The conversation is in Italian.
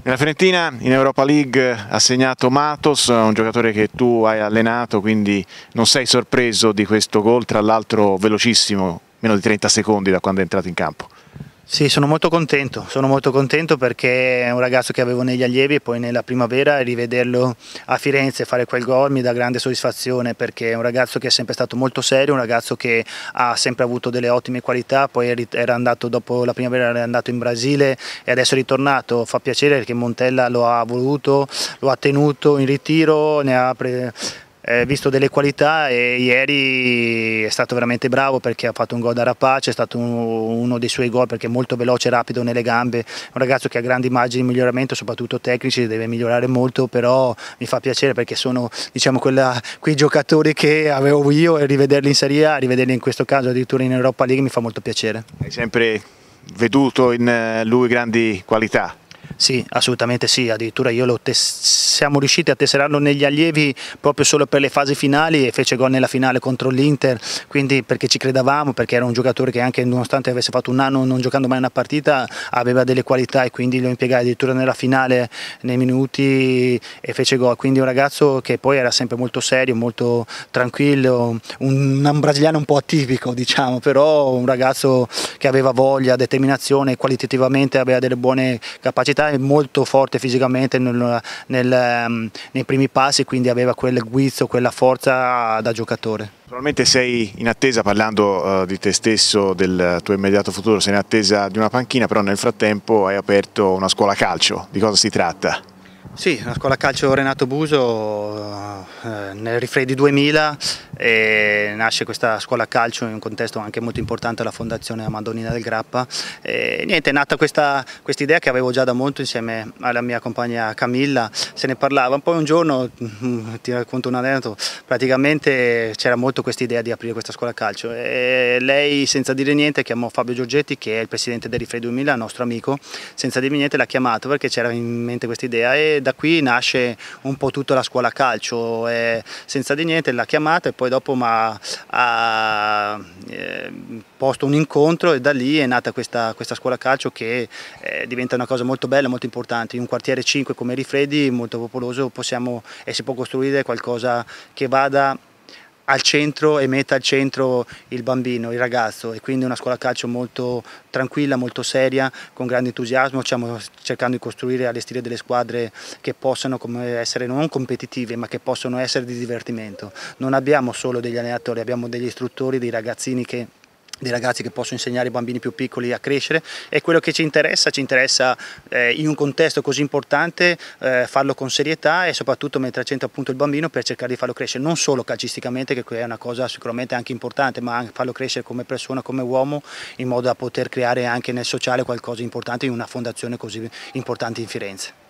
Nella Fiorentina in Europa League ha segnato Matos, un giocatore che tu hai allenato, quindi non sei sorpreso di questo gol, tra l'altro velocissimo, meno di 30 secondi da quando è entrato in campo. Sì, sono molto contento, sono molto contento perché è un ragazzo che avevo negli allievi e poi nella primavera rivederlo a Firenze fare quel gol mi dà grande soddisfazione perché è un ragazzo che è sempre stato molto serio, un ragazzo che ha sempre avuto delle ottime qualità, poi era andato dopo la primavera era andato in Brasile e adesso è ritornato, fa piacere perché Montella lo ha voluto, lo ha tenuto in ritiro, ne ha preso eh, visto delle qualità e ieri è stato veramente bravo perché ha fatto un gol da rapace, è stato un, uno dei suoi gol perché è molto veloce, rapido nelle gambe, un ragazzo che ha grandi immagini di miglioramento, soprattutto tecnici, deve migliorare molto, però mi fa piacere perché sono diciamo, quella, quei giocatori che avevo io e rivederli in Serie A, rivederli in questo caso addirittura in Europa League mi fa molto piacere. Hai sempre veduto in eh, lui grandi qualità? Sì, assolutamente sì, addirittura siamo riusciti a tesserarlo negli allievi proprio solo per le fasi finali e fece gol nella finale contro l'Inter, quindi perché ci credevamo, perché era un giocatore che anche nonostante avesse fatto un anno non giocando mai una partita aveva delle qualità e quindi lo impiegai addirittura nella finale nei minuti e fece gol, quindi un ragazzo che poi era sempre molto serio, molto tranquillo, un, un brasiliano un po' atipico diciamo, però un ragazzo che aveva voglia, determinazione, qualitativamente aveva delle buone capacità età, è molto forte fisicamente nel, nel, ehm, nei primi passi, quindi aveva quel guizzo, quella forza da giocatore. Naturalmente sei in attesa, parlando uh, di te stesso, del tuo immediato futuro, sei in attesa di una panchina, però nel frattempo hai aperto una scuola calcio, di cosa si tratta? Sì, la scuola calcio Renato Buso eh, nel Rifredi 2000 e nasce questa scuola calcio in un contesto anche molto importante alla Fondazione Amandonina del Grappa. E niente, è nata questa quest idea che avevo già da molto insieme alla mia compagna Camilla, se ne parlava. Poi un giorno, mm, ti racconto un aneddoto, praticamente c'era molto questa idea di aprire questa scuola calcio e lei senza dire niente chiamò Fabio Giorgetti che è il presidente del Rifre 2000, nostro amico, senza dirmi niente l'ha chiamato perché c'era in mente questa idea e da qui nasce un po' tutta la scuola calcio, e senza di niente l'ha chiamata e poi poi dopo mi ha eh, posto un incontro e da lì è nata questa, questa scuola calcio che eh, diventa una cosa molto bella, molto importante. In un quartiere 5 come Rifredi, molto popoloso, possiamo e si può costruire qualcosa che vada al centro e metta al centro il bambino, il ragazzo e quindi una scuola calcio molto tranquilla, molto seria, con grande entusiasmo, stiamo cercando di costruire e allestire delle squadre che possano essere non competitive ma che possono essere di divertimento. Non abbiamo solo degli allenatori, abbiamo degli istruttori, dei ragazzini che dei ragazzi che possono insegnare ai bambini più piccoli a crescere è quello che ci interessa, ci interessa eh, in un contesto così importante eh, farlo con serietà e soprattutto mettere a centro appunto il bambino per cercare di farlo crescere non solo calcisticamente che è una cosa sicuramente anche importante ma anche farlo crescere come persona, come uomo in modo da poter creare anche nel sociale qualcosa di importante in una fondazione così importante in Firenze.